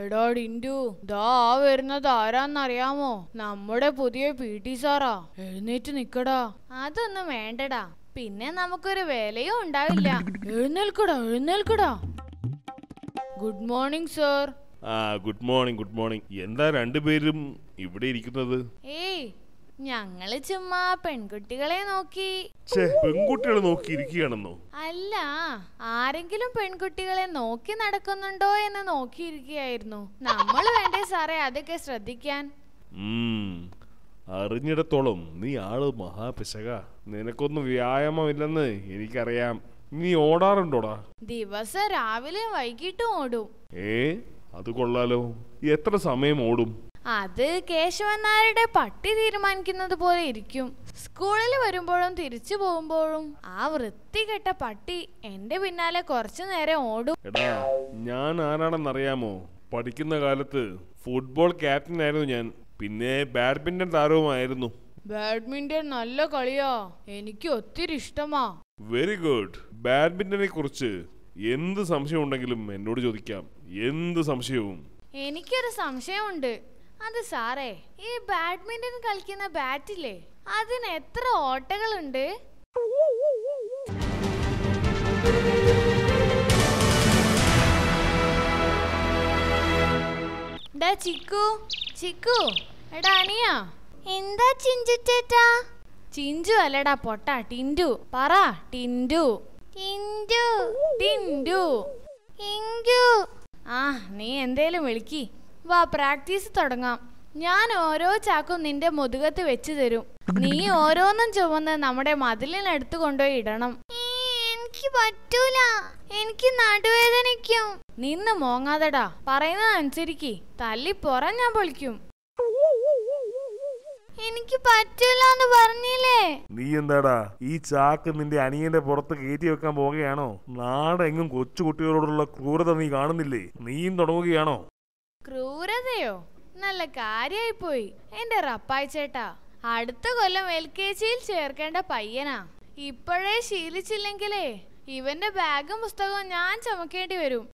എടാ ഡിൻഡു ദാ ആ വരുന്നത് ആരാന്നറിയാമോ നമ്മുടെ പുതിയ പി ടി സാറാ എഴുന്നേറ്റ് നിക്കടാ അതൊന്നും വേണ്ടടാ പിന്നെ നമുക്കൊരു വേലയും ഉണ്ടാവില്ല എഴുന്നേൽക്കടാ എഴുന്നേൽക്കടാ ഗുഡ് മോർണിംഗ് സർ ആ ഗുഡ് മോർണിംഗ് ഗുഡ് മോർണിംഗ് എന്താ രണ്ടുപേരും ഇവിടെ ഇരിക്കുന്നത് ഏയ് ഞങ്ങള് ചുമ്മാ പെൺകുട്ടികളെ നോക്കി പെൺകുട്ടികളെ നോക്കി അല്ല ആരെങ്കിലും പെൺകുട്ടികളെ നോക്കി നടക്കുന്നുണ്ടോ എന്ന് നോക്കിയിരിക്കുകയായിരുന്നു നമ്മൾ വേണ്ടേ സാറേ അതൊക്കെ ശ്രദ്ധിക്കാൻ അറിഞ്ഞിടത്തോളം നീ ആള് മഹാപിശക നിനക്കൊന്നും വ്യായാമം ഇല്ലെന്ന് എനിക്കറിയാം നീ ഓടാറുണ്ടോടാ ദിവസം രാവിലെ വൈകിട്ടും ഓടും ഏ അത് കൊള്ളാലോ എത്ര സമയം ഓടും അത് കേശവന്മാരുടെ പട്ടി തീരുമാനിക്കുന്നത് പോലെ ഇരിക്കും സ്കൂളിൽ വരുമ്പോഴും തിരിച്ചു പോകുമ്പോഴും ആ വൃത്തികെട്ട പട്ടി എന്റെ പിന്നാലെ കുറച്ചു നേരം ഓടും ഞാൻ ഞാൻ ആരാണെന്നറിയാമോ പഠിക്കുന്ന കാലത്ത് ഫുട്ബോൾ ക്യാപ്റ്റൻ ആയിരുന്നു ഞാൻ പിന്നെ ബാഡ്മിന്റൺ താരവുമായിരുന്നു ബാഡ്മിന്റൺ നല്ല കളിയാ എനിക്ക് ഒത്തിരി ഇഷ്ടമാ വെരി ഗുഡ് ബാഡ്മിന്റനെ കുറിച്ച് എന്ത് സംശയം ഉണ്ടെങ്കിലും എന്നോട് ചോദിക്കാം എന്ത് സംശയവും എനിക്കൊരു സംശയമുണ്ട് അത് സാറേ ഈ ബാഡ്മിന്റൺ കളിക്കുന്ന ബാറ്റില്ലേ അതിന് എത്ര ഓട്ടകളുണ്ട് ചിക്കു ചിക്കു എടാ അനിയ എന്താ ചിഞ്ചു ചേട്ടാ ചിഞ്ചു അല്ലടാ പൊട്ട ടിൻഡു പറ ടിൻഡു ടിൻഡു ടിൻഡു ഇഞ്ചു ആ നീ എന്തേലും വിളിക്കി വാ പ്രാക്ടീസ് തുടങ്ങാം ഞാൻ ഓരോ ചാക്കും നിന്റെ മുതുകത്ത് വെച്ചു തരും നീ ഓരോന്നും ചുമന്ന് നമ്മുടെ മതിലിനടുത്ത് കൊണ്ടുപോയി ഇടണം എനിക്ക് പറ്റൂല എനിക്ക് നടുവേദനയ്ക്കും നിന്ന് മോങ്ങാതടാ പറയുന്നത് അനുസരിക്ക് തല്ലി പുറം ഞാൻ പൊളിക്കും എനിക്ക് പറ്റൂല എന്ന് പറഞ്ഞില്ലേ നീ എന്താടാ ഈ ചാക്ക് നിന്റെ അനിയന്റെ പുറത്ത് കയറ്റി വെക്കാൻ പോവുകയാണോ നാടെങ്ങും കൊച്ചുകുട്ടികളോടുള്ള ക്രൂരത നീ കാണുന്നില്ലേ നീയും തുടങ്ങുകയാണോ ക്രൂരതയോ നല്ല കാര്യായി പോയി എന്റെ റപ്പായി ചേട്ടാ അടുത്ത കൊല്ലം എൽ കെ ജിയിൽ ചേർക്കേണ്ട പയ്യനാ ഇപ്പോഴേ ശീലിച്ചില്ലെങ്കിലേ ഇവന്റെ ബാഗും പുസ്തകവും ഞാൻ ചുമക്കേണ്ടി വരും